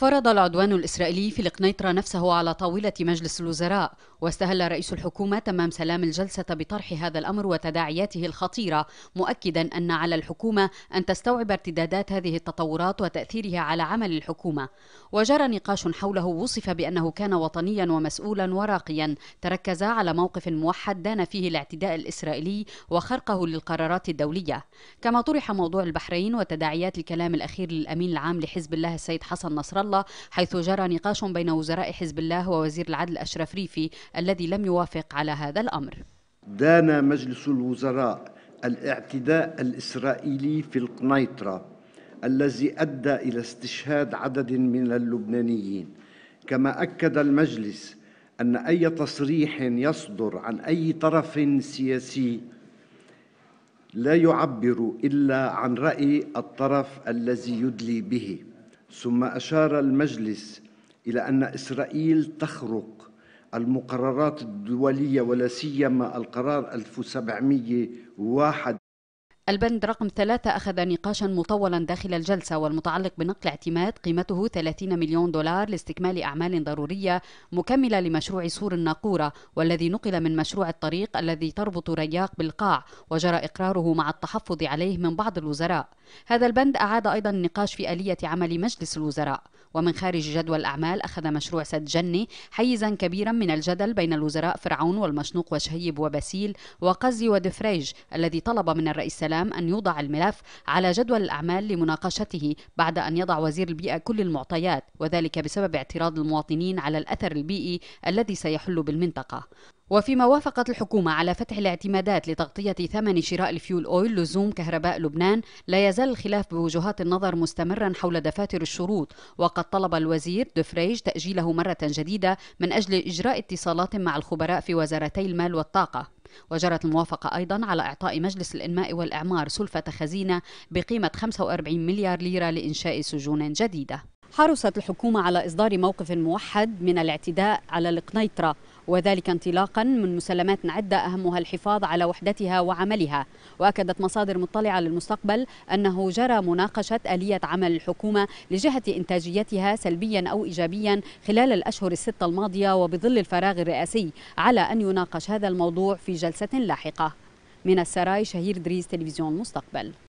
فرض العدوان الإسرائيلي في القنيطرة نفسه على طاولة مجلس الوزراء واستهل رئيس الحكومة تمام سلام الجلسة بطرح هذا الأمر وتداعياته الخطيرة مؤكدا أن على الحكومة أن تستوعب ارتدادات هذه التطورات وتأثيرها على عمل الحكومة وجرى نقاش حوله وصف بأنه كان وطنيا ومسؤولا وراقيا تركز على موقف موحد دان فيه الاعتداء الإسرائيلي وخرقه للقرارات الدولية كما طرح موضوع البحرين وتداعيات الكلام الأخير للأمين العام لحزب الله السيد حسن نصر الله الله حيث جرى نقاش بين وزراء حزب الله ووزير العدل أشرف ريفي الذي لم يوافق على هذا الأمر دان مجلس الوزراء الاعتداء الإسرائيلي في القنيطرة الذي أدى إلى استشهاد عدد من اللبنانيين كما أكد المجلس أن أي تصريح يصدر عن أي طرف سياسي لا يعبر إلا عن رأي الطرف الذي يدلي به ثم أشار المجلس إلى أن إسرائيل تخرق المقررات الدولية ولا سيما القرار 1701 البند رقم ثلاثة أخذ نقاشا مطولا داخل الجلسة والمتعلق بنقل اعتماد قيمته 30 مليون دولار لاستكمال أعمال ضرورية مكملة لمشروع سور الناقورة والذي نقل من مشروع الطريق الذي تربط رياق بالقاع وجرى إقراره مع التحفظ عليه من بعض الوزراء هذا البند أعاد أيضا النقاش في آلية عمل مجلس الوزراء ومن خارج جدول الأعمال أخذ مشروع سد جني حيزا كبيرا من الجدل بين الوزراء فرعون والمشنوق وشهيب وبسيل وقزي ودفريج الذي طلب من الرئيس سلام السلام أن يوضع الملف على جدول الأعمال لمناقشته بعد أن يضع وزير البيئة كل المعطيات وذلك بسبب اعتراض المواطنين على الأثر البيئي الذي سيحل بالمنطقة وفيما وافقت الحكومة على فتح الاعتمادات لتغطية ثمن شراء الفيول أويل لزوم كهرباء لبنان لا يزال الخلاف بوجهات النظر مستمرا حول دفاتر الشروط وقد طلب الوزير دفريج تأجيله مرة جديدة من أجل إجراء اتصالات مع الخبراء في وزارتي المال والطاقة وجرت الموافقة أيضا على إعطاء مجلس الإنماء والإعمار سلفة خزينة بقيمة 45 مليار ليرة لإنشاء سجون جديدة حرصت الحكومة على إصدار موقف موحد من الاعتداء على القنيطرة وذلك انطلاقا من مسلمات عدة أهمها الحفاظ على وحدتها وعملها وأكدت مصادر مطلعة للمستقبل أنه جرى مناقشة آلية عمل الحكومة لجهة إنتاجيتها سلبيا أو إيجابيا خلال الأشهر الستة الماضية وبظل الفراغ الرئاسي على أن يناقش هذا الموضوع في جلسة لاحقة من السراي شهير دريس تلفزيون المستقبل